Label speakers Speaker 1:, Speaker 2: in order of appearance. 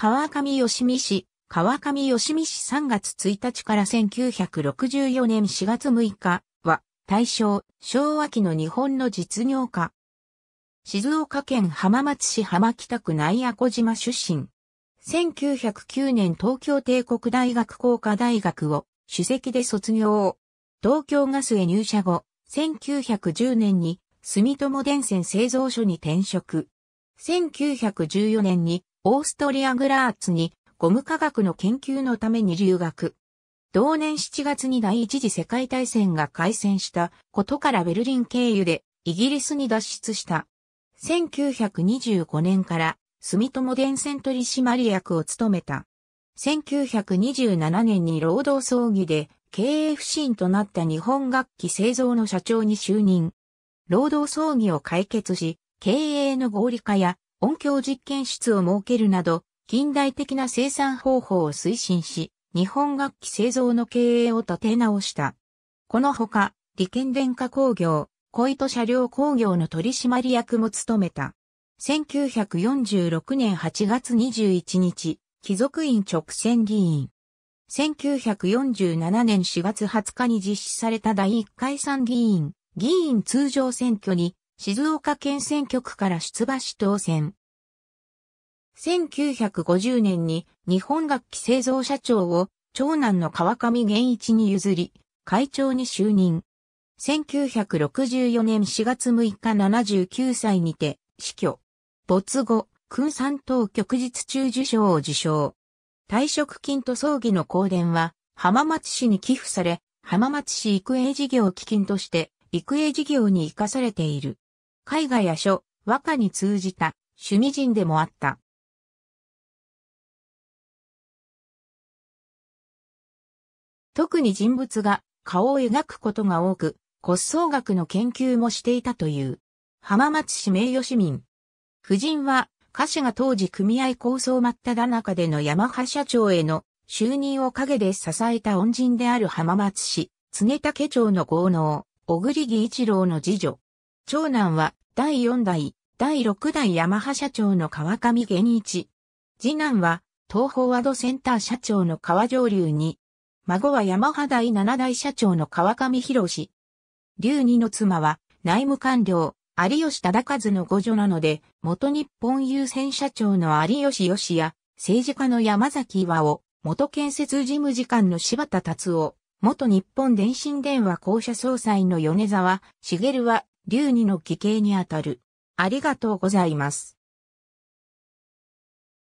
Speaker 1: 川上義美氏、川上義美氏3月1日から1964年4月6日は、大正、昭和期の日本の実業家。静岡県浜松市浜北区内阿古島出身。1909年東京帝国大学工科大学を主席で卒業。東京ガスへ入社後、1910年に住友電線製造所に転職。1914年にオーストリア・グラーツにゴム科学の研究のために留学。同年7月に第一次世界大戦が開戦したことからベルリン経由でイギリスに脱出した。1925年から住友電線取締役を務めた。1927年に労働葬儀で経営不振となった日本楽器製造の社長に就任。労働葬儀を解決し、経営の合理化や音響実験室を設けるなど、近代的な生産方法を推進し、日本楽器製造の経営を立て直した。このほか、利権電化工業、小糸車両工業の取締役も務めた。1946年8月21日、貴族院直選議員。1947年4月20日に実施された第1回参議院、議員通常選挙に静岡県選挙区から出馬し当選。1950年に日本楽器製造社長を長男の川上源一に譲り、会長に就任。1964年4月6日79歳にて死去。没後、君山党局日中受賞を受賞。退職金と葬儀の公伝は浜松市に寄付され、浜松市育英事業基金として育英事業に生かされている。絵画や書、和歌に通じた趣味人でもあった。特に人物が顔を描くことが多く、骨葬学の研究もしていたという。浜松市名誉市民。夫人は、歌手が当時組合構想真っただ中での山葉社長への就任を陰で支えた恩人である浜松市、常竹町の豪農、小栗義一郎の次女、長男は第4代、第6代山葉社長の川上源一。次男は東方アドセンター社長の川上流に。孫は山葉第7代社長の川上博士。龍二の妻は内務官僚、有吉忠和の五女なので、元日本優先社長の有吉義也、政治家の山崎和夫、元建設事務次官の柴田達夫、元日本電信電話公社総裁の米沢、茂は竜二の奇形にあたる。ありがとうございます。